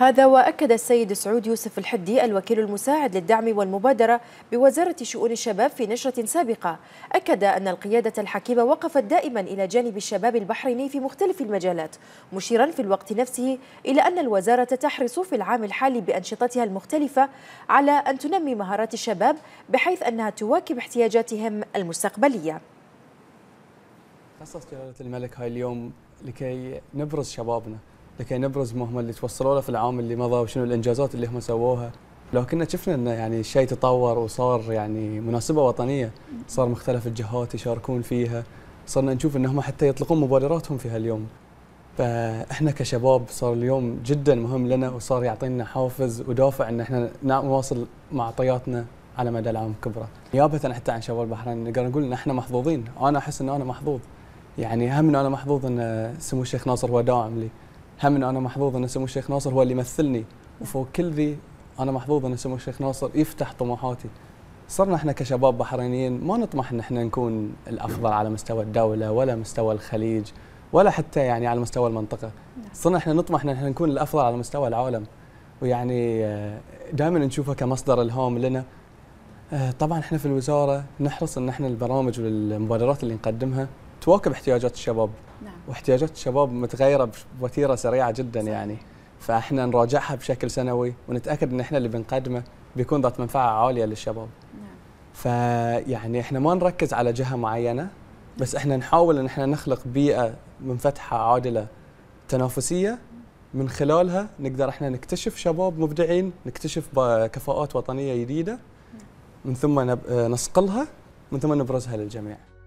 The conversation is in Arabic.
هذا وأكد السيد سعود يوسف الحدي الوكيل المساعد للدعم والمبادرة بوزارة شؤون الشباب في نشرة سابقة أكد أن القيادة الحكيمة وقفت دائما إلى جانب الشباب البحريني في مختلف المجالات مشيرا في الوقت نفسه إلى أن الوزارة تحرص في العام الحالي بأنشطتها المختلفة على أن تنمي مهارات الشباب بحيث أنها تواكب احتياجاتهم المستقبلية خصص جلالة الملك هاي اليوم لكي نبرز شبابنا لكي نبرز ما هم اللي توصلوا له في العام اللي مضى وشنو الانجازات اللي هم سووها لو كنا شفنا انه يعني الشيء تطور وصار يعني مناسبه وطنيه صار مختلف الجهات يشاركون فيها صرنا نشوف انهم حتى يطلقون مبادراتهم في هاليوم فاحنا كشباب صار اليوم جدا مهم لنا وصار يعطينا حافز ودافع ان احنا نواصل معطياتنا على مدى العام كبرى نيابه حتى عن شباب البحرين نقدر نقول ان احنا محظوظين انا احس ان انا محظوظ يعني هم ان انا محظوظ ان سمو الشيخ ناصر هو داعم لي هم انه انا محظوظ ان سمو الشيخ ناصر هو اللي يمثلني وفوق كل ذي انا محظوظ ان سمو الشيخ ناصر يفتح طموحاتي صرنا احنا كشباب بحرينيين ما نطمح ان احنا نكون الافضل على مستوى الدوله ولا مستوى الخليج ولا حتى يعني على مستوى المنطقه نعم. صرنا احنا نطمح ان احنا نكون الافضل على مستوى العالم ويعني آه، دائما نشوفه كمصدر الهام لنا آه، طبعا احنا في الوزاره نحرص ان احنا البرامج والمبادرات اللي نقدمها تواكب احتياجات الشباب نعم. واحتياجات الشباب متغيره بوتيره سريعه جدا صح. يعني فاحنا نراجعها بشكل سنوي ونتاكد ان احنا اللي بنقدمه بيكون ذات منفعه عاليه للشباب نعم. فيعني احنا ما نركز على جهه معينه بس احنا نحاول ان احنا نخلق بيئه منفتحه عادله تنافسيه من خلالها نقدر احنا نكتشف شباب مبدعين نكتشف كفاءات وطنيه جديده نعم. من ثم نسقلها آه، من ثم نبرزها للجميع